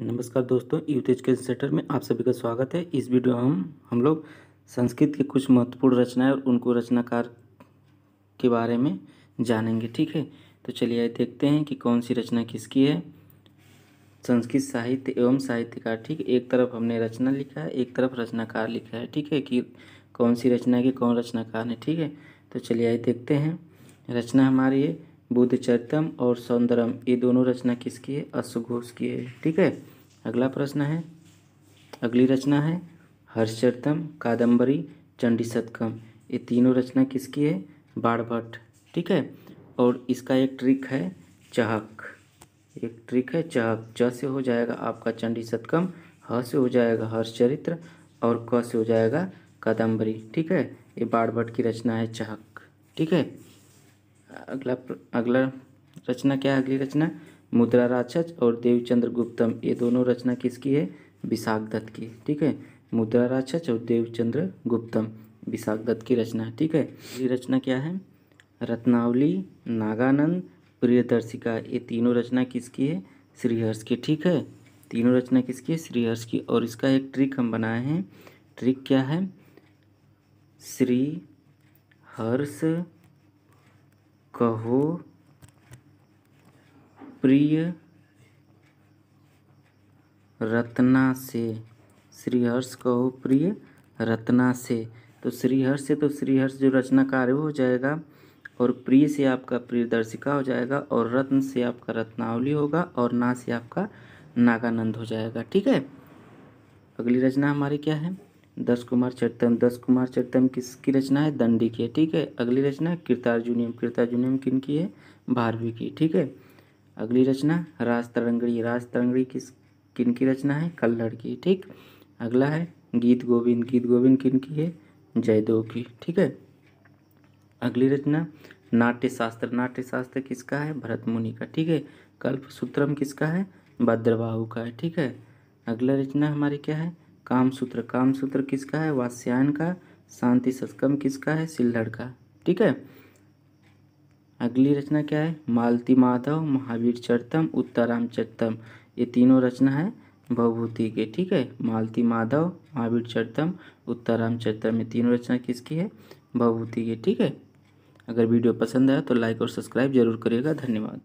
नमस्कार दोस्तों youth education centre में आप सभी का स्वागत है इस वीडियो में हम हम लोग संस्कृत के कुछ महत्वपूर्ण रचनाएं और उनको रचनाकार के बारे में जानेंगे ठीक है तो चलिए आइए देखते हैं कि कौन सी रचना किसकी है संस्कृत साहित्य एवं साहित्यकार ठीक एक तरफ हमने रचना लिखा है एक तरफ रचनाकार लिखा है ठीक है कि कौन सी रचना की कौन रचनाकार है ठीक है तो चलिए आइए देखते हैं रचना हमारी है बुद्ध चरितम और सौंदरम ये दोनों रचना किसकी है अश्वघोष की है ठीक है अगला प्रश्न है अगली रचना है हर्षचरितम कादम्बरी चंडी सतकम ये तीनों रचना किसकी है बाढ़ ठीक है और इसका एक ट्रिक है चहक एक ट्रिक है चहक च से हो जाएगा आपका चंडी सतकम ह से हो जाएगा हर्षचरित्र और क से हो जाएगा कादम्बरी ठीक है ये बाढ़ की रचना है चहक ठीक है अगला अगला रचना क्या है अगली रचना मुद्रा राक्षस और देवचंद्र गुप्तम ये दोनों रचना किसकी है विशाख दत्त की ठीक है मुद्रा राक्षस और देवचंद्र गुप्तम विशाख दत्त की रचना ठीक है ये रचना क्या है रत्नावली नागानंद प्रियदर्शिका ये तीनों रचना किसकी है श्रीहर्ष की ठीक है तीनों रचना किसकी है श्रीहर्ष की और इसका एक ट्रिक हम बनाए हैं ट्रिक क्या है श्री हर्ष कहो प्रिय रत्ना से श्रीहर्ष कहो प्रिय रत्ना से तो श्रीहर्ष से तो श्रीहर्ष जो रचनाकार हो जाएगा और प्रिय से आपका प्रियदर्शिका हो जाएगा और रत्न से आपका रत्नावली होगा और ना से आपका नागानंद हो जाएगा ठीक है अगली रचना हमारी क्या है दस कुमार चट्टम दस कुमार चट्टम किसकी रचना है दंडी की है ठीक है अगली रचना कीर्तार्जुनियम कीर्तार्जुनियम किन की है भारवी की ठीक है अगली रचना राज तरंगड़ी राज तरंगड़ी किस किन की रचना है कल्लड़ की ठीक अगला है गीत गोविंद गीत गोविंद किन की है जयदेव की ठीक है अगली रचना नाट्य शास्त्र नाट्य शास्त्र किसका है भरत मुनि का ठीक है कल्प सूत्रम किसका है भद्रबाहू का है ठीक है अगला रचना हमारी क्या है कामसूत्र कामसूत्र किसका है वास्यायन का शांति सस्कम किसका है सिल्हड़ का ठीक है अगली रचना क्या है मालती माधव महावीर चरतम उत्तराम चरतम ये तीनों रचना है भवभूति के ठीक है मालती माधव महावीर चरतम उत्तराम चरतम ये तीनों रचना किसकी है भवभूति के ठीक है अगर वीडियो पसंद आया तो लाइक और सब्सक्राइब जरूर करिएगा धन्यवाद